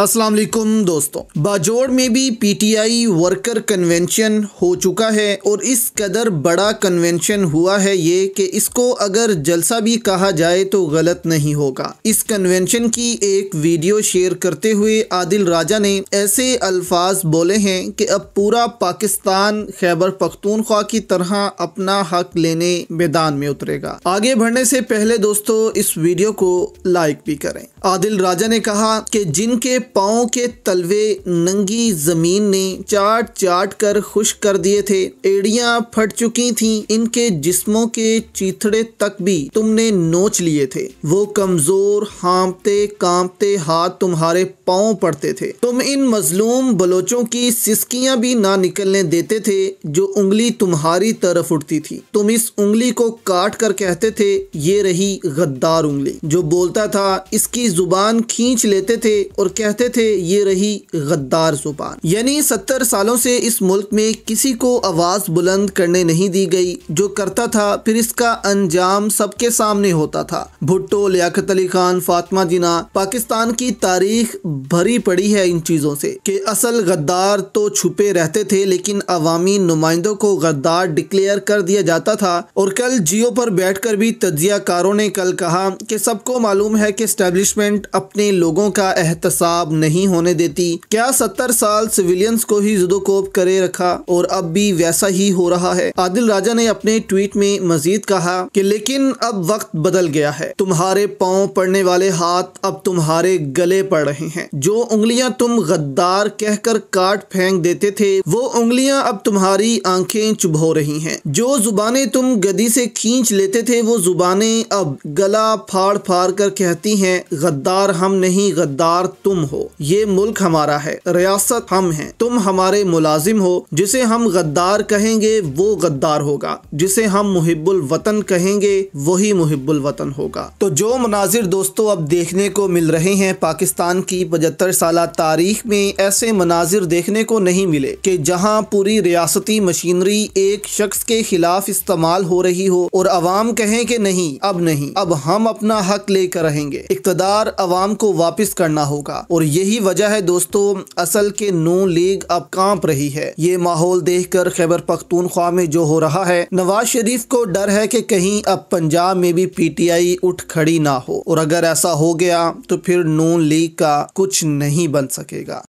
असलम दोस्तों बाजोड़ में भी पीटीआई वर्कर कन्वेंशन हो चुका है और इस कदर बड़ा कन्वेंशन हुआ है ये कि इसको अगर जलसा भी कहा जाए तो गलत नहीं होगा इस कन्वेंशन की एक वीडियो शेयर करते हुए आदिल राजा ने ऐसे अल्फाज बोले हैं कि अब पूरा पाकिस्तान खैबर पख्तूनख्वा की तरह अपना हक लेने मैदान में उतरेगा आगे बढ़ने से पहले दोस्तों इस वीडियो को लाइक भी करें आदिल राजा ने कहा कि जिनके पाँव के तलवे नंगी जमीन ने चाट चाट कर खुश कर दिए थे एड़ियां फट चुकी थीं इनके जिस्मों के चीथड़े तक भी तुमने नोच लिए थे वो कमजोर हांपते कांपते हाथ तुम्हारे पाँव पड़ते थे तुम इन मजलूम बलोचों की सिस्कियां भी ना निकलने देते थे जो उंगली तुम्हारी तरफ उठती थी तुम इस उंगली को काट कर कहते थे ये रही गद्दार उंगली जो बोलता था इसकी जुबान खींच लेते थे और कहते कहते थे ये रही गद्दार जुबान यानी सत्तर सालों से इस मुल्क में किसी को आवाज़ बुलंद करने नहीं दी गई जो करता था फिर इसका अंजाम सबके सामने होता था भुट्टो लियाकत अली खान फातमा जिना पाकिस्तान की तारीख भरी पड़ी है इन चीज़ों से कि असल गद्दार तो छुपे रहते थे लेकिन अवामी नुमाइंदों को गद्दार डिक्लेयर कर दिया जाता था और कल जियो पर कर भी तजिया कारों ने कल कहा कि सबको मालूम है कि स्टैब्लिशमेंट अपने लोगों का एहतसाब लाभ नहीं होने देती क्या सत्तर साल सिविलियंस को ही जुदोकोप करे रखा और अब भी वैसा ही हो रहा है आदिल राजा ने अपने ट्वीट में मजीद कहा कि लेकिन अब वक्त बदल गया है तुम्हारे पाँव पड़ने वाले हाथ अब तुम्हारे गले पड़ रहे हैं जो उंगलियां तुम गद्दार कहकर काट फेंक देते थे वो उंगलियां अब तुम्हारी आंखें चुभ हो रही हैं जो जुबानें तुम गदी से खींच लेते थे वो जुबानें अब गला फाड़ फाड़ कर कहती हैं गद्दार हम नहीं गद्दार तुम हो ये मुल्क हमारा है रियासत हम हैं तुम हमारे मुलाजिम हो जिसे हम गद्दार कहेंगे वो गद्दार होगा जिसे हम मुहिबुल वतन कहेंगे वही मुहिबुल वतन होगा तो जो मनाजिर दोस्तों अब देखने को मिल रहे हैं पाकिस्तान की पचहत्तर साल तारीख में ऐसे मनाजिर देखने को नहीं मिले कि जहाँ पूरी रियासती मशीनरी एक शख्स के खिलाफ इस्तेमाल हो रही हो और अवाम कहें कि नहीं अब नहीं अब हम अपना हक लेकर रहेंगे इकतदार अवाम को वापस करना होगा और और यही वजह है दोस्तों असल के नू लीग अब कांप रही है ये माहौल देख कर खैबर पख्तूनख्वा में जो हो रहा है नवाज शरीफ को डर है कि कहीं अब पंजाब में भी पी टी आई उठ खड़ी ना हो और अगर ऐसा हो गया तो फिर नू लीग का कुछ नहीं बन सकेगा